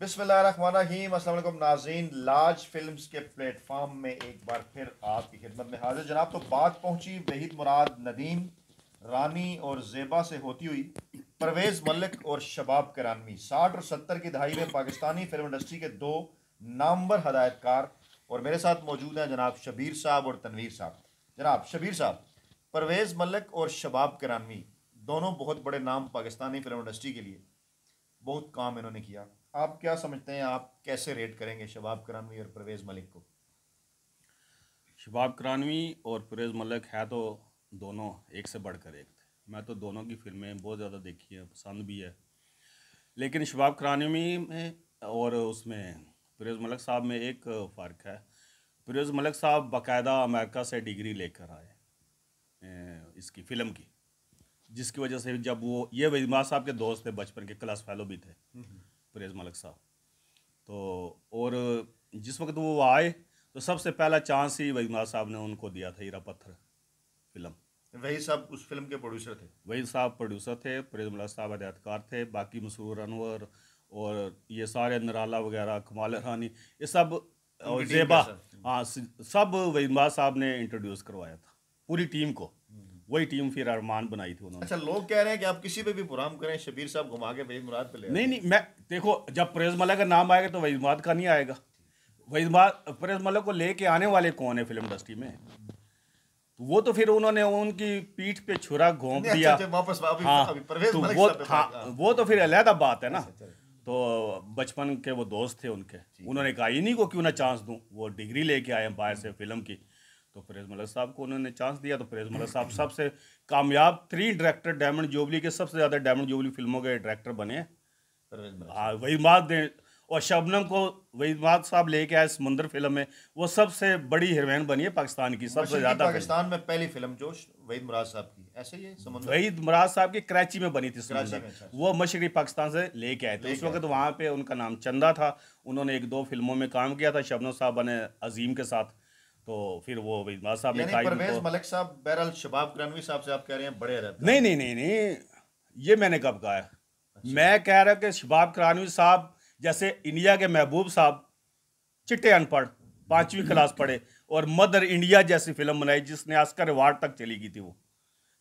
बिस्मिल्लाहिर्रहमानिर्रहीम अस्सलाम वालेकुम नाजीन लार्ज फिल्म्स के प्लेटफॉर्म में एक बार फिर आपकी खिदमत में हाजिर जनाब तो बात पहुंची वहीद मुराद नदीम रानी और जेबा से होती हुई परवेज़ मलिक और शबाब करानवी साठ और सत्तर की दहाई में पाकिस्तानी फिल्म इंडस्ट्री के दो नामवर हदायतकार और मेरे साथ मौजूद हैं जनाब शबीर साहब और तनवीर साहब जनाब शबीर साहब परवेज़ मलिक और शबाब करानवी दोनों बहुत बड़े नाम पाकिस्तानी फिल्म इंडस्ट्री के लिए बहुत काम इन्होंने किया आप क्या समझते हैं आप कैसे रेट करेंगे शबाब करानवी और परवेज़ मलिक को शबाब करानवी और परवेज़ मलिक है तो दोनों एक से बढ़कर एक थे मैं तो दोनों की फिल्में बहुत ज़्यादा देखी हैं पसंद भी है लेकिन शबाब करानवी में और उसमें परवेज़ मलिक साहब में एक फ़र्क है परवेज़ मलिक साहब बाकायदा अमेरिका से डिग्री लेकर आए इसकी फ़िल्म की जिसकी वजह से जब वो ये वजमा साहब के दोस्त थे बचपन के क्लास फैलो भी थे हम्म। फरेज़ मलिक साहब तो और जिस वक्त वो आए तो सबसे पहला चांस ही वैद्यनाथ साहब ने उनको दिया था हीरा पत्थर फिल्म वही साहब उस फिल्म के प्रोड्यूसर थे वही साहब प्रोड्यूसर थे परेज मलिक साहब हदायतकार थे बाकी मसरूर अनवर और ये सारे नराला वगैरह कमाल रानी ये सब और जेबा हाँ सब वही साहब ने इंट्रोड्यूस करवाया था पूरी टीम को वही टीम फिर अरमान बनाई थी उन्होंने अच्छा लोग कह रहे हैं कि आप किसी पे भी प्रोग्राम करें शबीर साहब घुमा के वही मुराद पे ले नहीं नहीं मैं देखो जब परेज मल्ला का नाम आएगा तो वही मुराद का नहीं आएगा वही मुराद प्रेज मल्ला को लेके आने वाले कौन है फिल्म इंडस्ट्री में तो वो तो फिर उन्होंने उनकी पीठ पे छुरा घोंप दिया अच्छा, अच्छा, वापस हाँ तो वो वो तो फिर अलहदा बात है ना अच्छा, तो बचपन के वो दोस्त थे उनके उन्होंने कहा इन्हीं को क्यों ना चांस दूँ वो डिग्री लेके आए बाहर से फिल्म की तो फरेज मलक साहब को उन्होंने चांस दिया तो फरेज मलक साहब सबसे कामयाब थ्री डायरेक्टर डायमंड जुबली के सबसे ज़्यादा डायमंड जुबली फिल्मों के डायरेक्टर बने हाँ वही मात दें और शबनम को वही वहीद साहब लेके आए समंदर फिल्म में वो सबसे बड़ी हीरोइन बनी है पाकिस्तान की सबसे ज़्यादा पाकिस्तान में पहली फिल्म जो वही मुराद साहब की ऐसे ही समंदर वहीद मुराद साहब की कराची में बनी थी कराची अच्छा, वो अच्छा। मशरी पाकिस्तान से लेके आए थे उस वक्त वहाँ पर उनका नाम चंदा था उन्होंने एक दो फिल्मों में काम किया था शबनम साहब ने अजीम के साथ तो फिर वो इजमाल साहब ने कहा तो- मलिक साहब बहरहाल शबाब करानवी साहब से आप कह रहे हैं बड़े अरब नहीं नहीं नहीं नहीं ये मैंने कब कहा है अच्छा। मैं कह रहा कि शबाब करानवी साहब जैसे इंडिया के महबूब साहब चिट्टे अनपढ़ पाँचवीं क्लास पढ़े और मदर इंडिया जैसी फिल्म बनाई जिसने आस्कर अवार्ड तक चली गई थी वो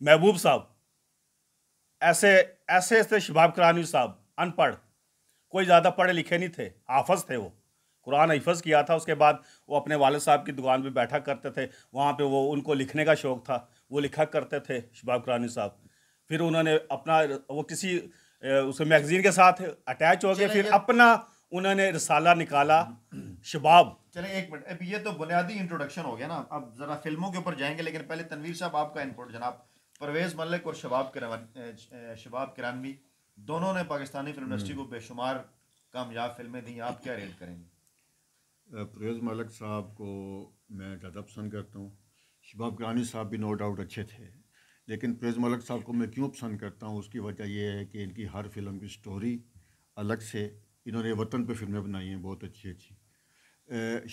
महबूब साहब ऐसे ऐसे ऐसे शबाब करानवी साहब अनपढ़ कोई ज़्यादा पढ़े लिखे नहीं थे हाफज थे वो कुरान हिफज़ किया था उसके बाद वो अपने वाल साहब की दुकान पर बैठा करते थे वहाँ पर वो उनको लिखने का शौक़ था वो लिखा करते थे शबाब कुरानी साहब फिर उन्होंने अपना वो किसी उस मैगज़ीन के साथ अटैच हो गए फिर अपना उन्होंने रसाला निकाला शबाब चले एक मिनट अब ये तो बुनियादी इंट्रोडक्शन हो गया ना अब ज़रा फिल्मों के ऊपर जाएंगे लेकिन पहले तनवीर साहब आपका इनपुट जनाब परवेज़ मलिक और शबाब शबाब किरानवी दोनों ने पाकिस्तानी फिल्म हम्म। इंडस्ट्री को बेशुमार कामयाब फिल्में दी आप क्या रेट करेंगे परवेज़ मलिक साहब को मैं ज़्यादा पसंद करता हूँ शबाब गानी साहब भी नो डाउट अच्छे थे लेकिन परवेज़ मलिक साहब को मैं क्यों पसंद करता हूँ उसकी वजह यह है कि इनकी हर फिल्म की स्टोरी अलग से इन्होंने वतन पर फिल्में बनाई हैं बहुत अच्छी अच्छी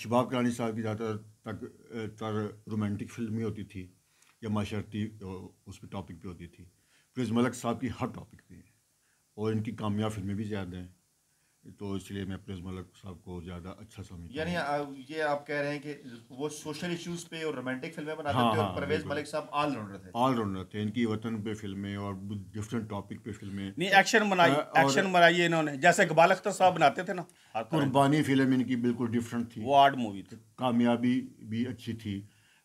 शबाब गानी साहब की ज़्यादातर तक तर रोमांटिक ही होती थी या माशरती उस पर टॉपिक पर होती थी फिर मलिक साहब की हर टॉपिक पे और इनकी कामयाब फिल्में भी ज़्यादा हैं तो इसलिए मैं प्रेस मलक साहब को ज़्यादा अच्छा समझता यानी ये आप कह रहे हैं कि वो सोशल इश्यूज पे और रोमांटिक फिल्में बनाते हाँ, थे और हाँ, परवेज मलिक साहब ऑलराउंडर थे ऑलराउंडर थे इनकी वतन पे फिल्में और डिफरेंट टॉपिक पे फिल्में नहीं एक्शन बनाई एक्शन बनाई इन्होंने जैसे इकबाल अख्तर तो साहब बनाते थे ना कुर्बानी फिल्म इनकी बिल्कुल डिफरेंट थी वो आर्ट मूवी थी कामयाबी भी अच्छी थी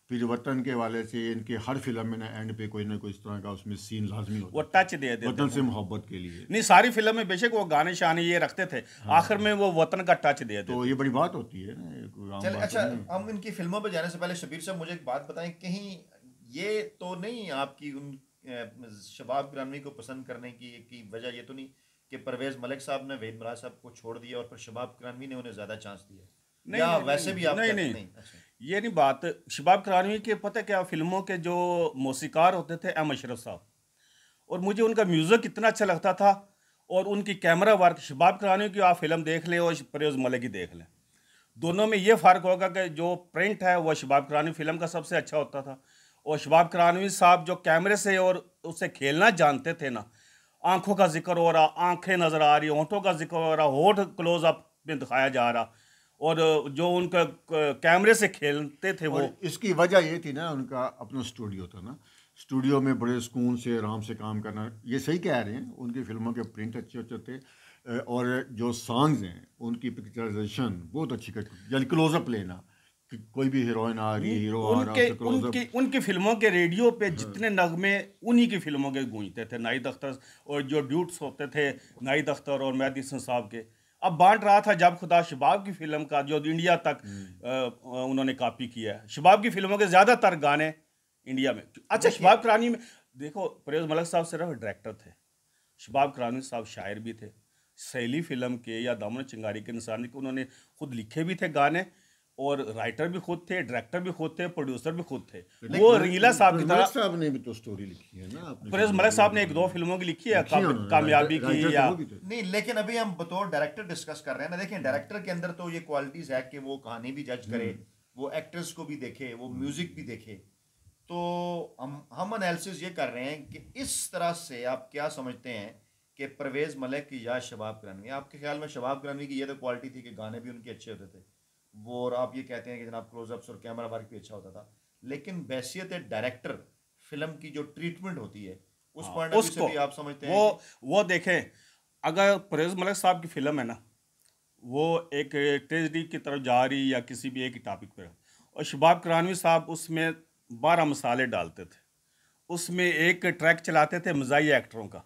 फिर वतन के वाले से इनके हर फिल्म में ना एंड पे कोई ना कोई इस तरह का उसमें सीन लाजमी होता वो टच दे देते वतन से मोहब्बत के लिए नहीं सारी फिल्म में बेशक वो गाने शाने ये रखते थे हाँ, आखिर में वो वतन का टच दे तो ये बड़ी बात होती है ना चल अच्छा हम इनकी फिल्मों पर जाने से पहले शबीर साहब मुझे एक बात बताएं कहीं ये तो नहीं आपकी उन शबाब गिरानवी को पसंद करने की वजह ये तो नहीं कि परवेज मलिक साहब ने वेद मराज साहब को छोड़ दिया और फिर शबाब गिरानवी ने उन्हें ज़्यादा चांस दिया नहीं, वैसे भी आप नहीं, नहीं अच्छा। ये नहीं बात शबाब करानवी के पता क्या फिल्मों के जो मौसीकार होते थे एम अशरफ साहब और मुझे उनका म्यूज़िक इतना अच्छा लगता था और उनकी कैमरा वर्क शबाब करानवी की आप फिल्म देख लें और परेज मलिक की देख लें दोनों में ये फ़र्क होगा कि जो प्रिंट है वह शबाब करानवी फिल्म का सबसे अच्छा होता था और शबाब करानवी साहब जो कैमरे से और उससे खेलना जानते थे ना आँखों का जिक्र हो रहा आँखें नज़र आ रही होंठों का जिक्र हो रहा होठ क्लोज अप में दिखाया जा रहा और जो उनका कैमरे से खेलते थे वो इसकी वजह ये थी ना उनका अपना स्टूडियो था ना स्टूडियो में बड़े सुकून से आराम से काम करना ये सही कह रहे हैं उनकी फिल्मों के प्रिंट अच्छे अच्छे थे और जो सॉन्ग्स हैं उनकी पिक्चराइजेशन बहुत अच्छी करती यानी क्लोजअप लेना कोई भी हीरोइन आ रही हीरो उनके, आ रहा उनकी उनकी फिल्मों के रेडियो पे हाँ। जितने नगमे उन्हीं की फिल्मों के गूंजते थे नाइद अख्तर और जो ड्यूट्स होते थे नाइद अख्तर और मैदी साहब के अब बांट रहा था जब खुदा शबाब की फिल्म का जो इंडिया तक आ, हम्म। उन्होंने कॉपी किया है शबाब की फिल्मों के ज़्यादातर गाने इंडिया में तो अच्छा शबाब करानी में देखो परेज मलक साहब सिर्फ डायरेक्टर थे शबाब करानी साहब शायर भी थे सहेली फिल्म के या दामन चिंगारी के इंसान के उन्होंने खुद लिखे भी थे गाने और राइटर भी खुद थे डायरेक्टर भी खुद थे प्रोड्यूसर भी खुद थे वो रीला साहब की तरह साहब ने भी तो स्टोरी लिखी है ना प्रेस मलिक साहब ने एक दो फिल्मों की लिखी है कामयाबी की तो या तो नहीं लेकिन अभी हम बतौर डायरेक्टर डिस्कस कर रहे हैं ना देखिए डायरेक्टर के अंदर तो ये क्वालिटीज है कि वो कहानी भी जज करे हम्म। वो एक्टर्स को भी देखे वो म्यूजिक हम्म। भी देखे तो हम हम एनालिसिस ये कर रहे हैं कि इस तरह से आप क्या समझते हैं कि परवेज़ मलिक या शबाब करानवी आपके ख्याल में शबाब करानवी की ये तो क्वालिटी थी कि गाने भी उनके अच्छे होते थे वो और आप ये कहते हैं कि जनाब क्लोजअप्स और कैमरा वर्क भी अच्छा होता था लेकिन बैसीत डायरेक्टर फिल्म की जो ट्रीटमेंट होती है उस पॉइंट हाँ, से भी आप समझते हैं वो वो देखें अगर परेज मलिक साहब की फिल्म है ना वो एक ट्रेजडी की तरफ जा रही या किसी भी एक टॉपिक पर और शबाब करानवी साहब उसमें बारह मसाले डालते थे उसमें एक ट्रैक चलाते थे मजाही एक्टरों का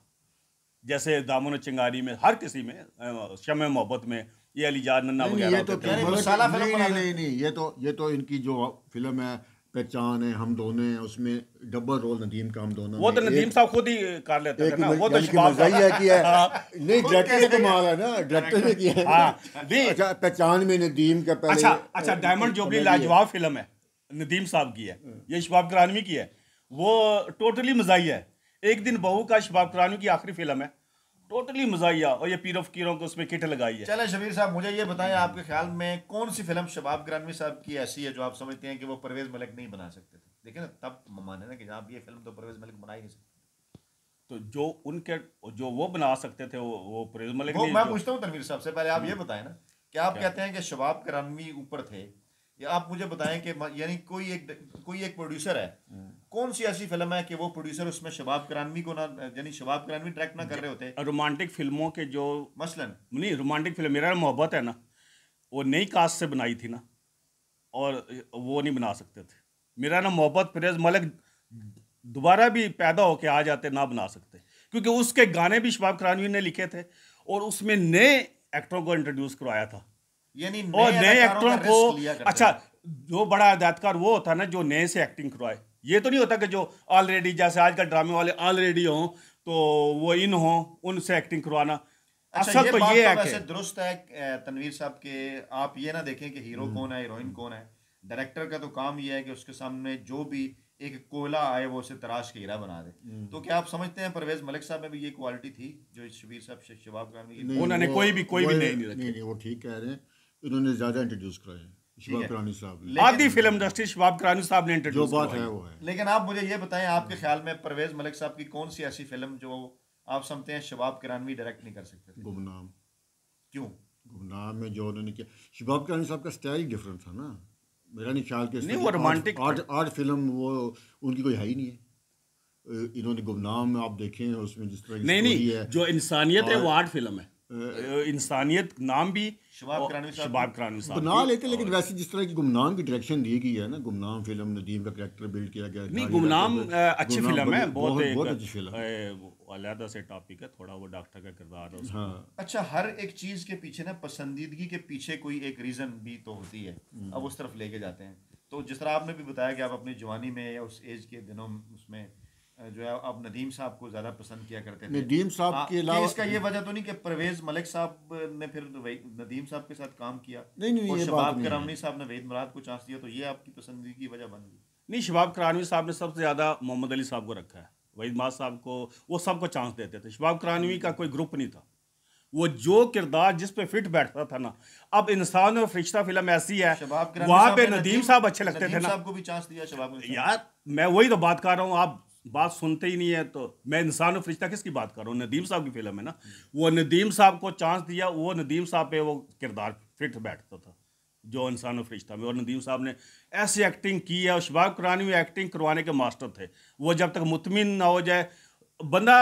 जैसे दामोन चिंगारी में हर किसी में शम मोहब्बत में ये अलीजाद नन्ना वगैरह ये तो नहीं नहीं नहीं ये तो ये तो इनकी जो फिल्म है पहचान है हम दोनों हैं उसमें डबल रोल नदीम का हम दोनों वो तो नदीम साहब खुद ही कर लेते हैं ना वो तो मजाइया किया है नहीं डायरेक्टर ने कमाल है ना डायरेक्टर ने किया है हाँ, अच्छा पहचान में नदीम का पहले अच्छा अच्छा डायमंड जुबली लाजवाब फिल्म है नदीम साहब की है ये शबाब करानवी की है वो टोटली मजाही है एक दिन बहू का शबाब करानवी की आखिरी फिल्म है टोटली मजाया और ये पीर ऑफ कीरों को उसमें किट लगाई है चले शबीर साहब मुझे ये बताएं आपके ख्याल में कौन सी फिल्म शबाब ग्रानवी साहब की ऐसी है जो आप समझते हैं कि वो परवेज मलिक नहीं बना सकते थे देखिए ना तब माने ना कि जहाँ ये फिल्म तो परवेज मलिक बना ही नहीं सकते तो जो उनके जो वो बना सकते थे वो वो परवेज मलिक मैं पूछता हूँ तनवीर साहब से पहले आप ये हम्म। बताएं ना कि आप कहते हैं कि शबाब ग्रानवी ऊपर थे या आप मुझे बताएं कि यानी कोई एक कोई एक प्रोड्यूसर है हम्म। कौन सी ऐसी फिल्म है कि वो प्रोड्यूसर उसमें शबाब करानवी को ना यानी शबाब करानवी ट्रैक ना कर रहे होते रोमांटिक फिल्मों के जो मसलन नहीं रोमांटिक फिल्म मेरा मोहब्बत है ना वो नई कास्ट से बनाई थी ना और वो नहीं बना सकते थे मेरा ना मोहब्बत फिरज मलिक दोबारा भी पैदा होके आ जाते ना बना सकते क्योंकि उसके गाने भी शबाब करानवी ने लिखे थे और उसमें नए एक्टरों को इंट्रोड्यूस करवाया था यानी नए, नए एक्टरों को अच्छा जो बड़ा अदाकार वो होता है ना जो नए से एक्टिंग करवाए ये तो नहीं होता कि जो ऑलरेडी जैसे आजकल ड्रामे वाले ऑलरेडी हों तो वो इन हों उनसे एक्टिंग करवाना अच्छा तो बात ये तो वैसे दुरुस्त है तनवीर साहब के आप ये ना देखें कि हीरो हम्म। कौन है हीरोइन कौन है डायरेक्टर का तो काम ये है कि उसके सामने जो भी एक कोयला आए वो उसे तराश के हीरा बना दे हम्म। तो क्या आप समझते हैं परवेज मलिक साहब में भी ये क्वालिटी थी जो शबीर साहब शबाब खान उन्होंने कोई भी कोई भी नहीं वो ठीक कह रहे हैं इन्होंने ज्यादा इंट्रोड्यूस कराए शबाब करानी साहब आधी फिल्म इंडस्ट्री शबाब करानी साहब ने इंट्रोड्यूस बात है वो है लेकिन आप मुझे ये बताएं आपके ख्याल में परवेज मलिक साहब की कौन सी ऐसी फिल्म जो आप समझते हैं शिवाब किरानवी डायरेक्ट नहीं कर सकते गुमनाम क्यों गुमनाम में जो उन्होंने किया शिवाब किरानी साहब का स्टाइल डिफरेंट था ना मेरा नहीं ख्याल नहीं वो रोमांटिक आर्ट आर्ट फिल्म वो उनकी कोई है ही नहीं है इन्होंने गुमनाम आप देखें उसमें जिस तरह नहीं नहीं जो इंसानियत है वो आर्ट फिल्म है इंसानियत नाम भी शबाब करानवी बना लेते लेकिन वैसे जिस तरह की गुमनाम की डायरेक्शन दी गई है ना गुमनाम फिल्म नदीम का कैरेक्टर बिल्ड किया गया नहीं गुमनाम तो अच्छी फिल्म है बहुत बहुत अच्छी फिल्म अलहदा से टॉपिक है थोड़ा वो डॉक्टर का किरदार है हाँ। अच्छा हर एक चीज़ के पीछे ना पसंदीदगी के पीछे कोई एक रीज़न भी तो होती है अब उस तरफ लेके जाते हैं तो जिस तरह आपने भी बताया कि आप अपनी जवानी में या उस एज के दिनों उसमें जो है आप नदीम साहब को ज़्यादा पसंद किया करते थे नदीम साहब हाँ, के अलावा इसका ये वजह तो नहीं कि परवेज मलिक साहब ने फिर तो नदीम साहब के साथ काम किया नहीं नहीं, और शबाब करामनी साहब ने वहीद मुराद को चांस दिया तो ये आपकी पसंदगी की वजह बन गई नहीं शबाब करानवी साहब ने सबसे ज़्यादा मोहम्मद अली साहब को रखा है वहीद माज साहब को वो सबको चांस देते थे शबाब करानवी का कोई ग्रुप नहीं था वो जो किरदार जिस पे फिट बैठता था ना अब इंसान और फरिश्ता फिल्म ऐसी है वहां पे नदीम साहब अच्छे लगते थे ना को भी चांस दिया यार मैं वही तो बात कर रहा हूँ आप बात सुनते ही नहीं है तो मैं इंसान और फरिश्ता किसकी बात कर रहा हूँ नदीम साहब की फिल्म है ना वो नदीम साहब को चांस दिया वो नदीम साहब पे वो किरदार फिट बैठता था जो इंसान और फरिश्ता में और नदीम साहब ने ऐसी एक्टिंग की है और शबाब कुरानी में एक्टिंग करवाने के मास्टर थे वो जब तक मुतमिन ना हो जाए बंदा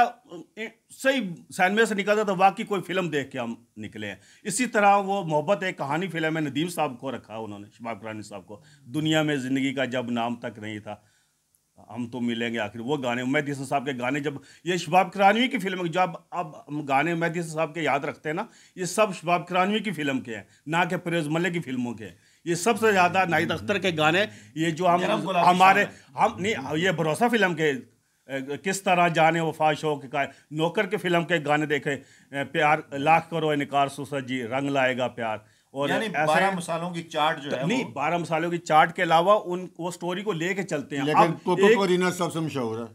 सही सैनमे से निकलता तो वाकई कोई फिल्म देख के हम निकले हैं इसी तरह वो मोहब्बत एक कहानी फिल्म है नदीम साहब को रखा उन्होंने शबाब कुरानी साहब को दुनिया में ज़िंदगी का जब नाम तक नहीं था हम तो मिलेंगे आखिर वो गाने उमैद हसन साहब के गाने जब ये शबाब करानवी की फिल्म जब अब हम गाने उमैद हसन साहब के याद रखते हैं ना ये सब शबाब करानवी की फिल्म के हैं ना कि परेज मल्ले की फिल्मों के हैं ये सबसे ज़्यादा नाहिद अख्तर के गाने ये जो हम हमारे हम नहीं ये भरोसा फिल्म के किस तरह जाने वफा शौक का नौकर के फिल्म के गाने देखे प्यार लाख करो इनकार सुसर जी रंग लाएगा प्यार और बारह मसालों की चाट जो तो है नहीं बारह मसालों की चाट के अलावा उन वो स्टोरी को लेके चलते हैं लेकिन कोको एक... सबसे मशहूर है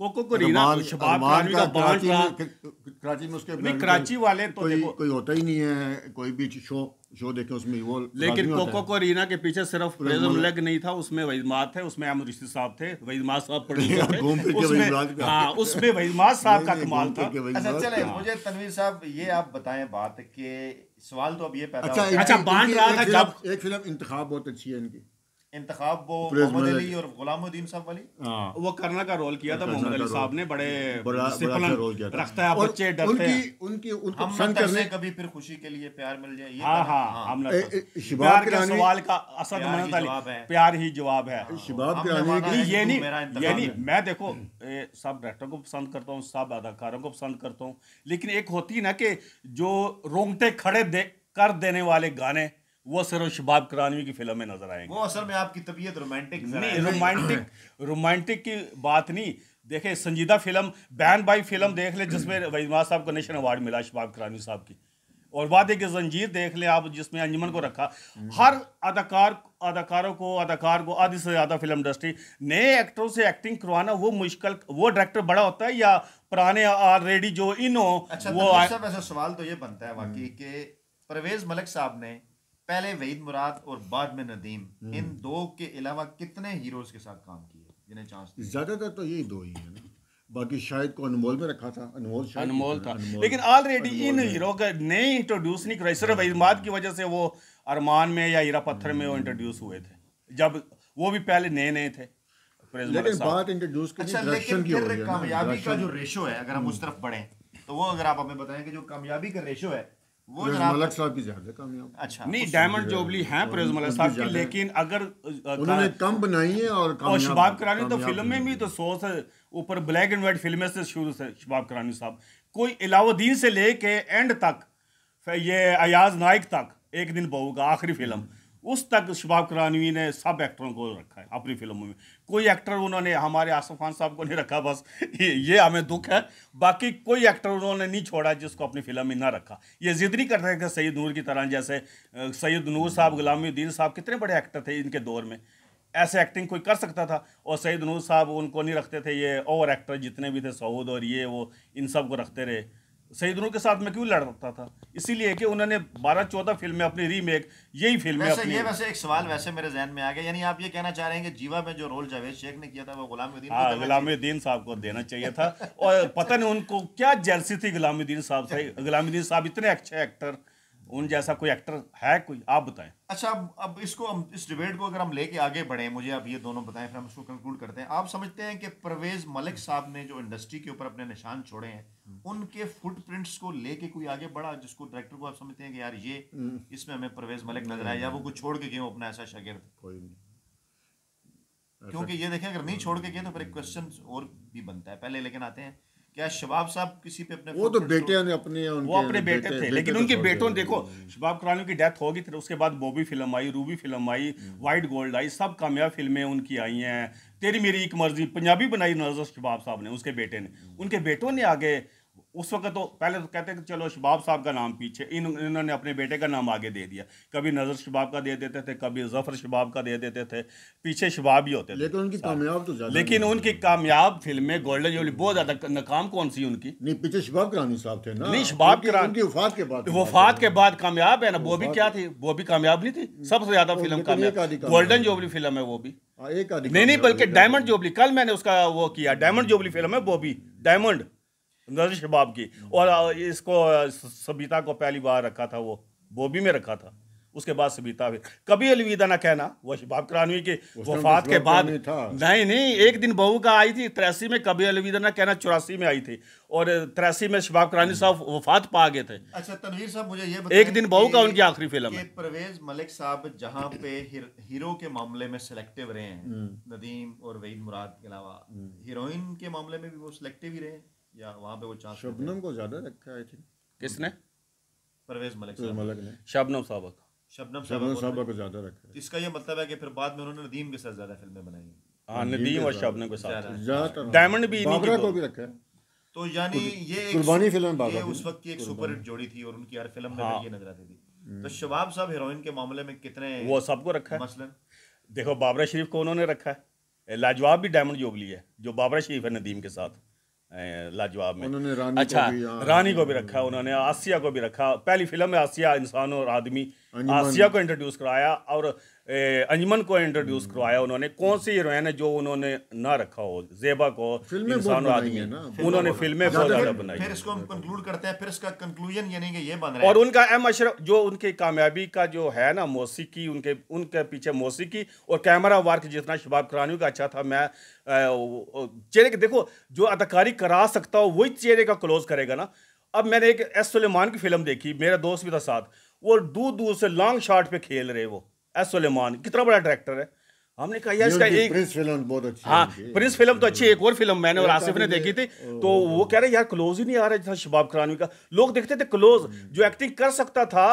कोको कोरीना शबाब का कराची में उसके कराची वाले तो कोई होता ही नहीं है कोई भी शो शो देखे उसमें वो लेकिन कोको को रीना के पीछे सिर्फ प्रेजम लेग नहीं था उसमें वहीजमात थे उसमें हम ऋषि साहब थे वहीजमात साहब पढ़े घूम फिर के हाँ उसमें वहीजमात साहब का कमाल था अच्छा चले मुझे तनवीर साहब ये आप बताएं बात के सवाल तो अब ये पैदा अच्छा अच्छा बांट रहा था जब एक फिल्म इंतखाब बहुत अच्छी है इनकी इंतखाब वो मोहम्मद अली और साहब वाली हाँ। वो कर्नल का रोल किया था मोहम्मद अली साहब ने बड़े अच्छा रखता है बच्चे डरते हैं उनकी उनको पसंद करने कभी फिर खुशी के लिए प्यार मिल जाए हां हां हाँ, हाँ। के सवाल का असद अली प्यार ही जवाब है शिबाब ये नहीं ये नहीं मैं देखो सब डायरेक्टर को पसंद करता हूँ सब अदाकारों को पसंद करता हूँ लेकिन एक होती ना कि जो रोंगटे खड़े कर देने वाले गाने वो असर और शबाब करानवी की फिल्म में नजर आएंगे वो असर में आपकी तबीयत रोमांटिक नहीं रोमांटिक रोमांटिक की बात नहीं देखे संजीदा फिल्म बैन बाई फिल्म देख ले जिसमें वजमा साहब को नेशनल अवार्ड मिला शबाब करानवी साहब की और है कि जंजीर देख ले आप जिसमें अंजमन को रखा हर अदाकार अदाकारों को अदाकार को आधी से ज़्यादा फिल्म इंडस्ट्री नए एक्टरों से एक्टिंग करवाना वो मुश्किल वो डायरेक्टर बड़ा होता है या पुराने ऑलरेडी जो इन हो अच्छा, वो तो आ... सवाल तो ये बनता है बाकी हम्म। के परवेज मलिक साहब ने पहले वहीद मुराद और बाद में नदीम हम्म। इन दो के अलावा कितने हीरोज के साथ काम किए जिन्हें चांस ज़्यादातर तो यही दो ही है बाकी शायद को अनमोल में रखा था अनमोल शायद अनमोल था अनमोल, लेकिन ऑलरेडी इन हीरो का नए इंट्रोड्यूस नहीं कराई सिर्फ इजमात की वजह से वो अरमान में या हीरा पत्थर में वो इंट्रोड्यूस हम्म। हुए थे जब वो भी पहले नए नए थे लेकिन बात इंट्रोड्यूस अच्छा, की अच्छा लेकिन की कामयाबी का जो रेशो है अगर हम उस तरफ बढ़े तो वो अगर आप हमें बताएं कि जो कामयाबी का रेशो है अच्छा। लेकिन अगर कम बनाई है और और शबाब करानी तो फिल्म में भी तो सौ से ऊपर ब्लैक एंड वाइट फिल्में से शुरू से शबाब करानी साहब कोई अलाउद्दीन से लेके एंड तक ये अयाज नाइक तक एक दिन बहू आखिरी फिल्म उस तक शबाब करानवी ने सब एक्टरों को रखा है अपनी फिल्मों में कोई एक्टर उन्होंने हमारे आसफ खान साहब को नहीं रखा बस ये, हमें दुख है बाकी कोई एक्टर उन्होंने नहीं छोड़ा जिसको अपनी फिल्म में ना रखा ये जिद नहीं करते थे सैयद नूर की तरह जैसे सैयद नूर साहब गुलामीद्दीन साहब कितने बड़े एक्टर थे इनके दौर में ऐसे एक्टिंग कोई कर सकता था और सैयद नूर साहब उनको नहीं रखते थे ये और एक्टर जितने भी थे सऊद और ये वो इन सब को रखते रहे शहीदों के साथ में क्यों लड़ रखता था इसीलिए कि उन्होंने 12-14 फिल्में अपनी रीमेक यही फिल्में अपनी ये वैसे एक सवाल वैसे मेरे जहन में आ गया यानी आप ये कहना चाह रहे हैं कि जीवा में जो रोल जावेद शेख ने किया था वो गुलामुद्दीन हाँ गुलामुद्दीन साहब को देना चाहिए था और पता नहीं उनको क्या जैलसी थी गुलामुद्दीन साहब से गुलामुद्दीन साहब इतने अच्छे एक्टर उन जैसा कोई एक्टर है कोई आप बताएं अच्छा अब अब इसको हम इस डिबेट को अगर हम लेके आगे बढ़े मुझे अब ये दोनों बताएं फिर हम इसको कंक्लूड करते हैं आप समझते हैं कि परवेज मलिक हम्म। साहब ने जो इंडस्ट्री के ऊपर अपने निशान छोड़े हैं हम्म। उनके फुटप्रिंट्स को लेके कोई आगे बढ़ा जिसको डायरेक्टर को आप समझते हैं कि यार ये हम्म। इसमें हमें परवेज मलिक नजर रहा या वो कुछ छोड़ के गए अपना ऐसा शगिर कोई नहीं क्योंकि ये देखें अगर नहीं छोड़ के गए तो फिर एक क्वेश्चन और भी बनता है पहले लेकिन आते हैं क्या शबाब साहब किसी पे अपने वो तो बेटे तो- ने अपने वो अपने बेटे, बेटे थे बेटे लेकिन तो उनके बेटों देखो शबाब कुरानी की डेथ होगी फिर उसके बाद बॉबी फिल्म आई रूबी फिल्म आई वाइट गोल्ड आई सब कामयाब फिल्में उनकी आई हैं तेरी मेरी एक मर्जी पंजाबी बनाई नजर शबाब साहब ने उसके बेटे ने उनके बेटों ने आगे उस वक्त तो पहले तो कहते हैं कि चलो शबाब साहब का नाम पीछे इन इन्होंने अपने बेटे का नाम आगे दे दिया कभी नज़र शबाब का दे देते थे कभी जफ़र शबाब का दे देते थे पीछे शबाब ही होते थे लेकिन उनकी कामयाब तो लेकिन उनकी कामयाब फिल्में गोल्डन जुबली बहुत ज़्यादा नाकाम कौन सी उनकी नहीं पीछे शबाब करानी साहब थे ना नहीं शबाब की वफात के बाद वफात के बाद कामयाब है ना वो भी क्या थी वो भी कामयाब नहीं थी सबसे ज़्यादा फिल्म कामयाब गोल्डन जुबली फिल्म है वो भी हाँ, एक नहीं नहीं बल्कि डायमंड जुबली कल मैंने उसका वो किया डायमंड जुबली फिल्म है वो भी डायमंड नजर शबाब की और इसको सबीता को पहली बार रखा था वो बोबी में रखा था उसके बाद सबीता भी कभी अलविदा ना कहना वो शबाब करानवी के तो वफात के बाद नहीं नहीं एक दिन बहू का आई थी तिरासी में कभी अलविदा ना कहना चौरासी में आई थी और तिरासी में शबाब करानी साहब वफात पा गए थे अच्छा तनवीर साहब मुझे ये एक दिन बहू का उनकी आखिरी फिल्म है परवेज मलिक साहब जहाँ पे हीरो के मामले में सिलेक्टिव रहे हैं हम्म। नदीम और वहीद मुराद के अलावा हीरोइन हम्म। के मामले में भी वो सिलेक्टिव ही रहे हैं या पे वो चांस शबनम को ज़्यादा रखा आई थिंक किसने परवेज मलिक मलिक ने शबनम शबनम को ज़्यादा रखा इसका ये मतलब है कि फिर बाद में उन्होंने नदीम के साथ ज़्यादा फिल्में बनाई हाँ, नदीम और शबनम के साथ डायमंड हाँ। भी को भी रखा है तो यानी ये कुर्बानी फिल्म ये उस वक्त की एक सुपर हिट जोड़ी थी और उनकी हर फिल्म में ये हाँ। नजर आती थी हम्म। तो शबाब साहब हीरोइन के मामले में कितने वो सबको रखा है मसलन देखो बाबरा शरीफ को उन्होंने रखा है लाजवाब भी डायमंड जोबली है जो बाबरा शरीफ है नदीम के साथ लाजवाब में उन्होंने रानी अच्छा को हाँ, रानी को भी रखा उन्होंने आसिया को भी रखा पहली फिल्म में आसिया इंसान और आदमी आसिया को इंट्रोड्यूस कराया और अंजमन को इंट्रोड्यूस करवाया उन्होंने कौन सी हीरोइन है जो उन्होंने ना रखा हो जेबा को इंसान आदमी उन्होंने फिल्में बहुत ज्यादा बनाई फिर इसको हम कंक्लूड करते हैं फिर इसका कंक्लूजन नहीं कि ये बन रहा और उनका एम अशरफ जो उनकी कामयाबी का जो है ना मौसीकी उनके उनके पीछे मौसीकी और कैमरा वर्क जितना शबाब करानी का अच्छा था मैं चेहरे देखो जो अदाकारी करा सकता हो वही चेहरे का क्लोज करेगा ना अब मैंने एक एस सुलेमान की फिल्म देखी मेरा दोस्त भी था साथ वो दूर दूर से लॉन्ग शॉट पे खेल रहे वो एस सुलेमान कितना बड़ा डायरेक्टर है हमने कहा यार इसका एक प्रिंस फिल्म बहुत अच्छी हाँ प्रिंस फिल्म तो अच्छी एक और फिल्म मैंने और आसिफ ने देखी थी तो वो कह रहे यार क्लोज ही नहीं आ रहा था शबाब करानी का लोग देखते थे क्लोज जो एक्टिंग कर सकता था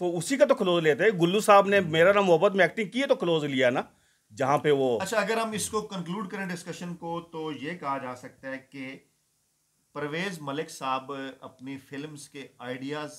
तो उसी का तो क्लोज लेते हैं गुल्लू साहब ने हम्म। मेरा नाम मोहब्बत में एक्टिंग की है तो क्लोज लिया ना जहाँ पे वो अच्छा अगर हम इसको कंक्लूड करें डिस्कशन को तो ये कहा जा सकता है कि परवेज मलिक साहब अपनी फिल्म्स के आइडियाज़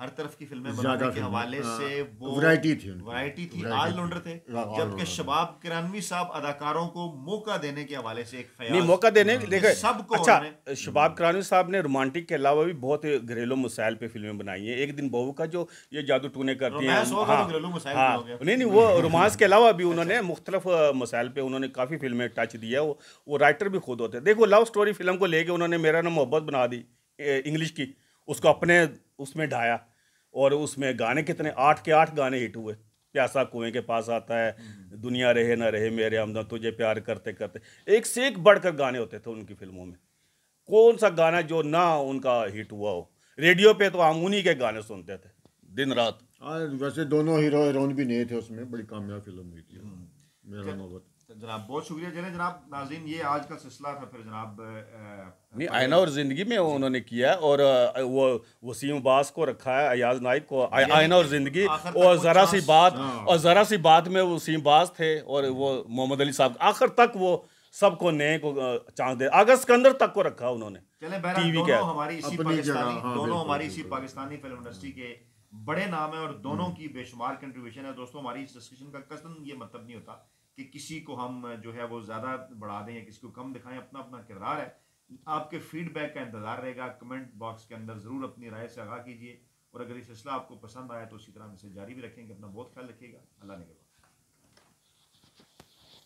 हर तरफ की फिल्में बनाने के हवाले हाँ, से वो वैरायटी थी वैरायटी थी आज लौंडर थे हाँ, जबकि शबाब किरानवी साहब अदाकारों को मौका देने के हवाले से एक नहीं मौका देने हाँ। देखो सबको अच्छा शबाब किरानवी साहब ने रोमांटिक के अलावा भी बहुत घरेलू मसाइल पे फिल्में बनाई हैं एक दिन बहू का जो ये जादू टूने करती है तो नहीं नहीं वो रोमांस के अलावा भी उन्होंने मुख्तलिफ मसाइल पे उन्होंने काफ़ी फिल्में टच दिया है वो राइटर भी खुद होते देखो लव स्टोरी फिल्म को लेके उन्होंने मेरा ना मोहब्बत बना दी इंग्लिश की उसको अपने उसमें ढाया और उसमें गाने कितने आठ के आठ गाने हिट हुए प्यासा कुएं के पास आता है दुनिया रहे ना रहे मेरे हमदम तुझे प्यार करते करते एक से एक बढ़कर गाने होते थे उनकी फिल्मों में कौन सा गाना जो ना उनका हिट हुआ हो रेडियो पे तो हम उन्हीं के गाने सुनते थे दिन रात हाँ, वैसे दोनों हीरो हीरोइन भी नहीं थे उसमें बड़ी कामयाब फिल्म हुई थी हम्म। मेरा नौबत तो जनाब बहुत शुक्रिया जनाब जनाब नाजीन ये आज का सिलसिला था फिर जनाब नहीं आयना और ज़िंदगी में उन्होंने किया और वो वसीम अब्बास को रखा है अयाज नाइक को आयना और ज़िंदगी हाँ। और ज़रा सी बात और ज़रा सी बात में वसीम अब्बास थे और वो मोहम्मद अली साहब आखिर तक वो सबको नए को चांस दे अगर सिकंदर तक को रखा उन्होंने चले टीवी क्या हमारी इसी पाकिस्तानी हाँ, दोनों हमारी इसी पाकिस्तानी फिल्म इंडस्ट्री के बड़े नाम है और दोनों हम्म। की बेशुमार कंट्रीब्यूशन है दोस्तों हमारी इस डिस्कशन का कसन ये मतलब नहीं होता कि किसी को हम जो है वो ज़्यादा बढ़ा दें या किसी को कम दिखाएं अपना अपना किरदार है आपके फीडबैक का इंतज़ार रहेगा कमेंट बॉक्स के अंदर ज़रूर अपनी राय से आगाह कीजिए और अगर ये सिलसिला आपको पसंद आया तो इसी तरह इसे जारी भी रखेंगे अपना बहुत ख्याल रखिएगा अल्लाह ने